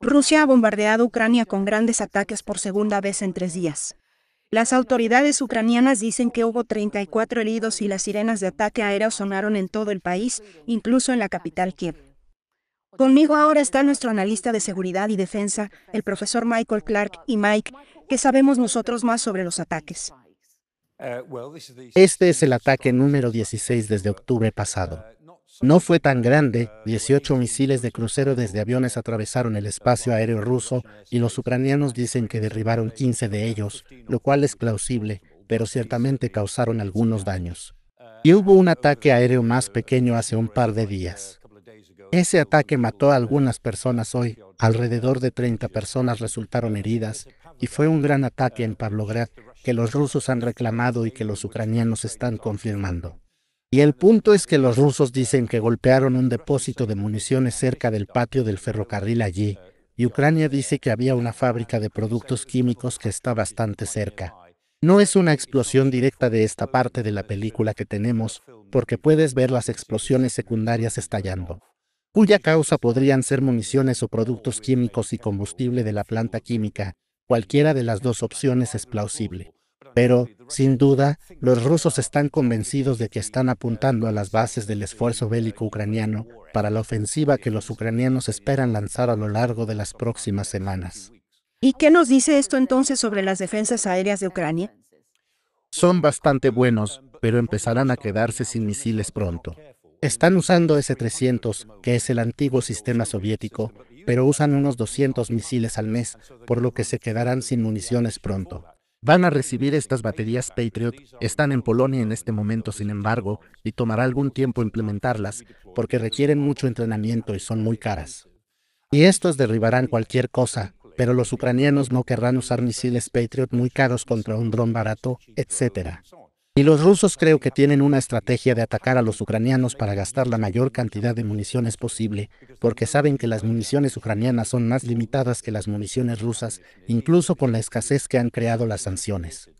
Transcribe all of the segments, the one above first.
Rusia ha bombardeado Ucrania con grandes ataques por segunda vez en tres días. Las autoridades ucranianas dicen que hubo 34 heridos y las sirenas de ataque aéreo sonaron en todo el país, incluso en la capital Kiev. Conmigo ahora está nuestro analista de seguridad y defensa, el profesor Michael Clark, y Mike, que sabemos nosotros más sobre los ataques. Este es el ataque número 16 desde octubre pasado. No fue tan grande, 18 misiles de crucero desde aviones atravesaron el espacio aéreo ruso y los ucranianos dicen que derribaron 15 de ellos, lo cual es plausible, pero ciertamente causaron algunos daños. Y hubo un ataque aéreo más pequeño hace un par de días. Ese ataque mató a algunas personas hoy, alrededor de 30 personas resultaron heridas, y fue un gran ataque en Pavlograd que los rusos han reclamado y que los ucranianos están confirmando. Y el punto es que los rusos dicen que golpearon un depósito de municiones cerca del patio del ferrocarril allí, y Ucrania dice que había una fábrica de productos químicos que está bastante cerca. No es una explosión directa de esta parte de la película que tenemos, porque puedes ver las explosiones secundarias estallando, cuya causa podrían ser municiones o productos químicos y combustible de la planta química, cualquiera de las dos opciones es plausible. Pero, sin duda, los rusos están convencidos de que están apuntando a las bases del esfuerzo bélico ucraniano para la ofensiva que los ucranianos esperan lanzar a lo largo de las próximas semanas. ¿Y qué nos dice esto entonces sobre las defensas aéreas de Ucrania? Son bastante buenos, pero empezarán a quedarse sin misiles pronto. Están usando S-300, que es el antiguo sistema soviético, pero usan unos 200 misiles al mes, por lo que se quedarán sin municiones pronto. Van a recibir estas baterías Patriot, están en Polonia en este momento sin embargo, y tomará algún tiempo implementarlas, porque requieren mucho entrenamiento y son muy caras. Y estos derribarán cualquier cosa, pero los ucranianos no querrán usar misiles Patriot muy caros contra un dron barato, etc. Y los rusos creo que tienen una estrategia de atacar a los ucranianos para gastar la mayor cantidad de municiones posible, porque saben que las municiones ucranianas son más limitadas que las municiones rusas, incluso con la escasez que han creado las sanciones.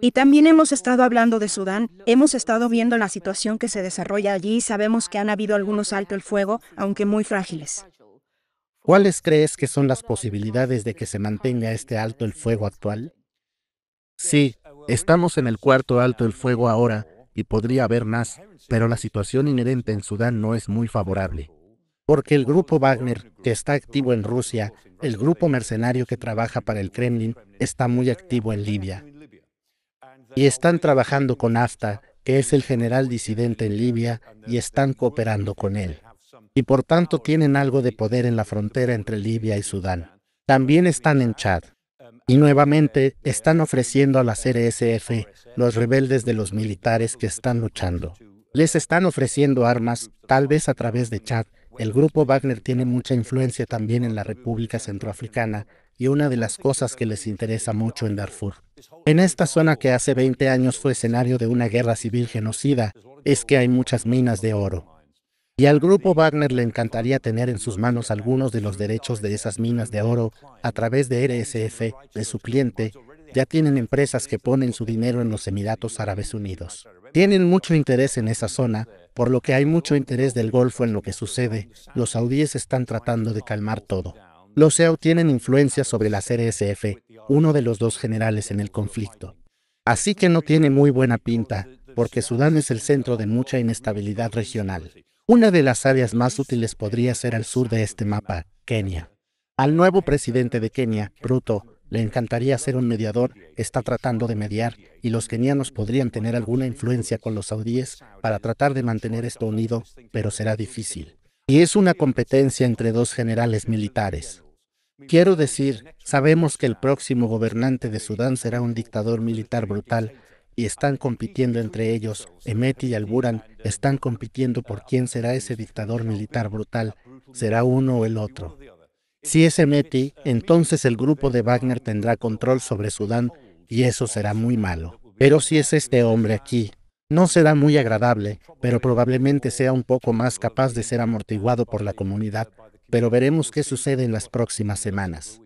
Y también hemos estado hablando de Sudán, hemos estado viendo la situación que se desarrolla allí y sabemos que han habido algunos alto el fuego, aunque muy frágiles. ¿Cuáles crees que son las posibilidades de que se mantenga este alto el fuego actual? Sí, estamos en el cuarto alto el fuego ahora y podría haber más, pero la situación inherente en Sudán no es muy favorable. Porque el grupo Wagner, que está activo en Rusia, el grupo mercenario que trabaja para el Kremlin, está muy activo en Libia. Y están trabajando con Afta, que es el general disidente en Libia, y están cooperando con él. Y por tanto tienen algo de poder en la frontera entre Libia y Sudán. También están en Chad. Y nuevamente están ofreciendo a la CRSF, los rebeldes de los militares que están luchando. Les están ofreciendo armas, tal vez a través de chat. El grupo Wagner tiene mucha influencia también en la República Centroafricana y una de las cosas que les interesa mucho en Darfur. En esta zona que hace 20 años fue escenario de una guerra civil genocida, es que hay muchas minas de oro y al grupo Wagner le encantaría tener en sus manos algunos de los derechos de esas minas de oro a través de RSF, de su cliente. Ya tienen empresas que ponen su dinero en los Emiratos Árabes Unidos. Tienen mucho interés en esa zona, por lo que hay mucho interés del Golfo en lo que sucede. Los saudíes están tratando de calmar todo. Los SEO tienen influencia sobre las RSF, uno de los dos generales en el conflicto. Así que no tiene muy buena pinta, porque Sudán es el centro de mucha inestabilidad regional. Una de las áreas más útiles podría ser al sur de este mapa, Kenia. Al nuevo presidente de Kenia, Bruto, le encantaría ser un mediador, está tratando de mediar, y los kenianos podrían tener alguna influencia con los saudíes para tratar de mantener esto unido, pero será difícil. Y es una competencia entre dos generales militares. Quiero decir, sabemos que el próximo gobernante de Sudán será un dictador militar brutal, y están compitiendo entre ellos. Emeti y Alburan están compitiendo por quién será ese dictador militar brutal. Será uno o el otro. Si es Emeti, entonces el grupo de Wagner tendrá control sobre Sudán y eso será muy malo. Pero si es este hombre aquí, no será muy agradable, pero probablemente sea un poco más capaz de ser amortiguado por la comunidad. Pero veremos qué sucede en las próximas semanas.